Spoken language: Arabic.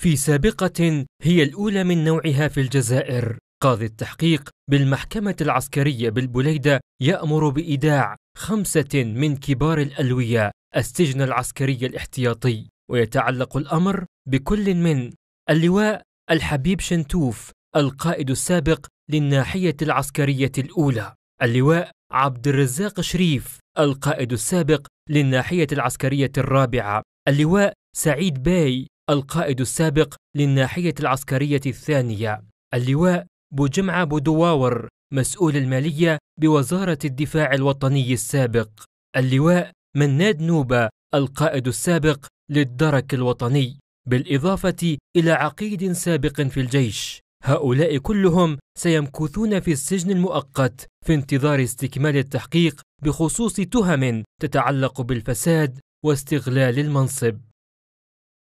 في سابقة هي الأولى من نوعها في الجزائر قاضي التحقيق بالمحكمة العسكرية بالبليدة يأمر بإيداع خمسة من كبار الألوية السجن العسكري الاحتياطي ويتعلق الأمر بكل من اللواء الحبيب شنتوف القائد السابق للناحية العسكرية الأولى اللواء عبد الرزاق شريف القائد السابق للناحية العسكرية الرابعة اللواء سعيد باي القائد السابق للناحية العسكرية الثانية اللواء بجمعة بودواور مسؤول المالية بوزارة الدفاع الوطني السابق اللواء مناد نوبة القائد السابق للدرك الوطني بالإضافة إلى عقيد سابق في الجيش هؤلاء كلهم سيمكثون في السجن المؤقت في انتظار استكمال التحقيق بخصوص تهم تتعلق بالفساد واستغلال المنصب